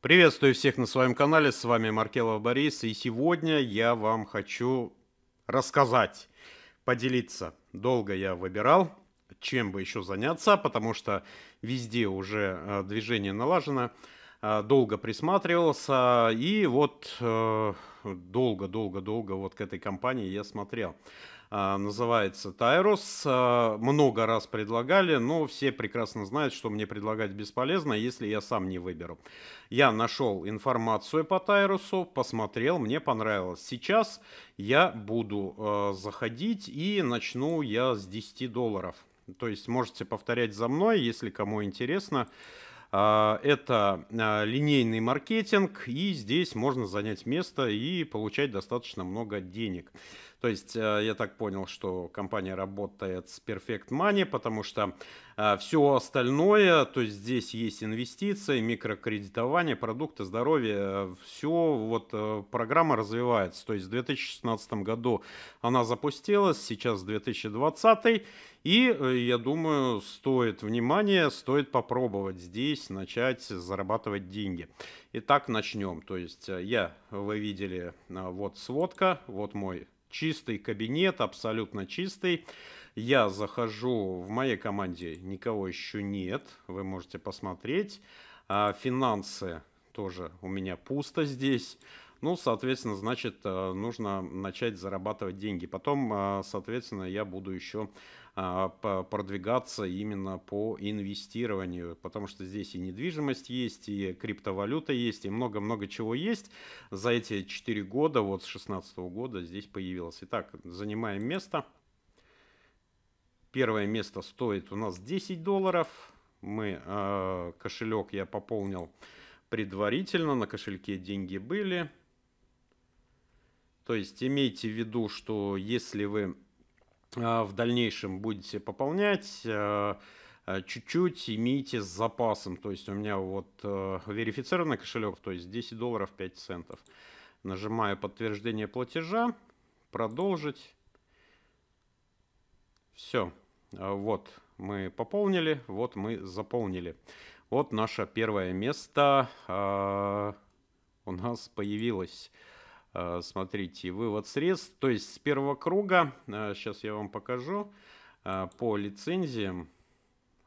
Приветствую всех на своем канале, с вами Маркелов Борис, и сегодня я вам хочу рассказать, поделиться. Долго я выбирал, чем бы еще заняться, потому что везде уже э, движение налажено. Э, долго присматривался, и вот э, долго-долго-долго вот к этой компании я смотрел. Э, называется Тайрос. Много раз предлагали, но все прекрасно знают, что мне предлагать бесполезно, если я сам не выберу. Я нашел информацию по Тайросу, посмотрел, мне понравилось. Сейчас я буду заходить и начну я с 10 долларов. То есть можете повторять за мной, если кому интересно. А, это а, линейный маркетинг, и здесь можно занять место и получать достаточно много денег. То есть а, я так понял, что компания работает с Perfect Money, потому что все остальное, то есть здесь есть инвестиции, микрокредитование, продукты здоровье, все вот э, программа развивается. То есть в 2016 году она запустилась, сейчас 2020, и э, я думаю, стоит внимания, стоит попробовать здесь здесь начать зарабатывать деньги. Итак, начнем. То есть э, я, вы видели, э, вот сводка, вот мой чистый кабинет, абсолютно чистый. Я захожу, в моей команде никого еще нет, вы можете посмотреть. А, финансы тоже у меня пусто здесь. Ну, соответственно, значит, э, нужно начать зарабатывать деньги. Потом, э, соответственно, я буду еще а, продвигаться именно по инвестированию, потому что здесь и недвижимость есть, и криптовалюта есть, и много-много чего есть. За эти 4 года, вот с 2016 года здесь появилось. Итак, занимаем место. Первое место стоит у нас 10 долларов. Мы э, кошелек я пополнил предварительно, на кошельке деньги были. То есть имейте в виду, что если вы а, в дальнейшем будете пополнять, а, а, чуть-чуть имейте с запасом. То есть у меня вот верифицированный кошелек, то есть 10 долларов 5 центов. Нажимаю подтверждение платежа, продолжить. Все, вот мы пополнили, вот мы заполнили. Вот наше первое место у нас появилось. Э, смотрите, вывод средств. То есть с первого круга, сейчас э, я вам покажу, э, по лицензиям.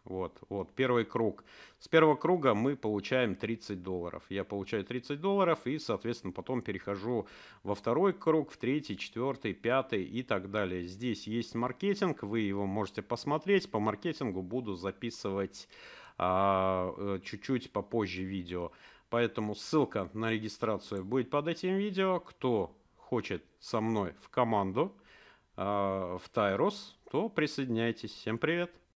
Вот, вот, первый круг. С первого круга мы получаем 30 долларов. Я получаю 30 долларов и, соответственно, потом перехожу во второй круг, в третий, четвертый, пятый и так далее. Здесь есть маркетинг, вы его можете посмотреть. По маркетингу буду записывать а, чуть-чуть а, попозже видео. Поэтому ссылка на регистрацию будет под этим видео. Кто хочет со мной в команду э, в Тайрос, то присоединяйтесь. Всем привет!